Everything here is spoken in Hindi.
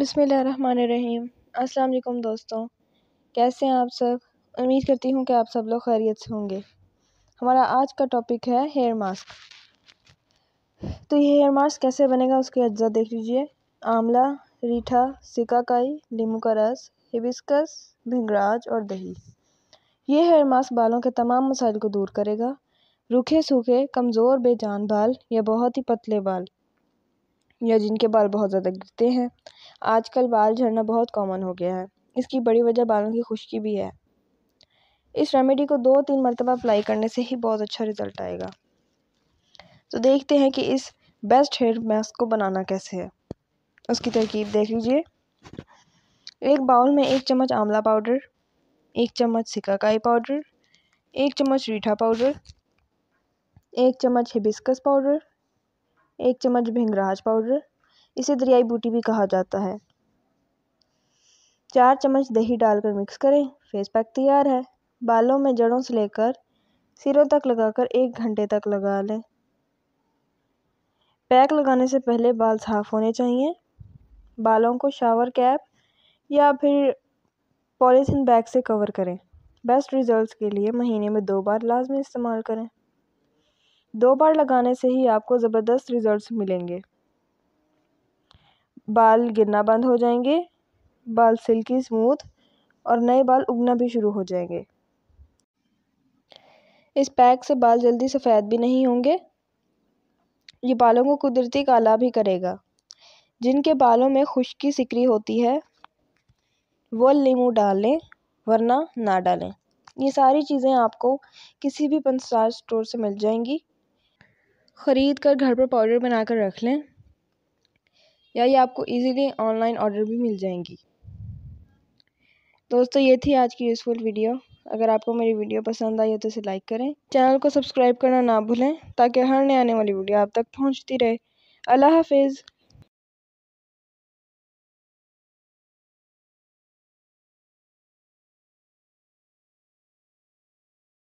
बिसमीम अस्सलाम दोस्तों कैसे हैं आप सब उम्मीद करती हूँ कि आप सब लोग खैरियत से होंगे हमारा आज का टॉपिक है हेयर मास्क तो ये हेयर मास्क कैसे बनेगा उसके अज्जा देख लीजिए आंवला रीठा सिकाकाई नींबू का रस हिबिस्कस भिंगराज और दही ये हेयर मास्क बालों के तमाम मसाइल को दूर करेगा रूखे सूखे कमज़ोर बेजान बाल या बहुत ही पतले बाल या जिनके बाल बहुत ज़्यादा गिरते हैं आजकल बाल झड़ना बहुत कॉमन हो गया है इसकी बड़ी वजह बालों की खुश्की भी है इस रेमेडी को दो तीन मरतबा अप्लाई करने से ही बहुत अच्छा रिज़ल्ट आएगा तो देखते हैं कि इस बेस्ट हेयर मास्क को बनाना कैसे है उसकी तरकीब देख लीजिए एक बाउल में एक चम्मच आंवला पाउडर एक चम्मच सिकाकाई पाउडर एक चम्मच रीठा पाउडर एक चम्मच हिबिस्कस पाउडर एक चम्मच भिंगराज पाउडर इसे दरियाई बूटी भी कहा जाता है चार चम्मच दही डालकर मिक्स करें फेस पैक तैयार है बालों में जड़ों से लेकर सिरों तक लगाकर एक घंटे तक लगा लें पैक लगाने से पहले बाल साफ़ होने चाहिए बालों को शावर कैप या फिर पॉलिथिन बैग से कवर करें बेस्ट रिजल्ट्स के लिए महीने में दो बार लाजमी इस्तेमाल करें दो बार लगाने से ही आपको ज़बरदस्त रिज़ल्ट्स मिलेंगे बाल गिरना बंद हो जाएंगे बाल सिल्की स्मूथ और नए बाल उगना भी शुरू हो जाएंगे इस पैक से बाल जल्दी सफ़ेद भी नहीं होंगे ये बालों को कुदरती काला भी करेगा जिनके बालों में खुश्की सिकरी होती है वो लीमू डाल लें वरना ना डालें ये सारी चीज़ें आपको किसी भी पंच स्टोर से मिल जाएंगी ख़रीद कर घर पर पाउडर बना कर रख लें या ये आपको इजीली ऑनलाइन ऑर्डर भी मिल जाएंगी दोस्तों ये थी आज की यूज़फुल वीडियो अगर आपको मेरी वीडियो पसंद आई हो तो इसे लाइक करें चैनल को सब्सक्राइब करना ना भूलें ताकि हर नए आने वाली वीडियो आप तक पहुंचती रहे अल्लाह हाफिज़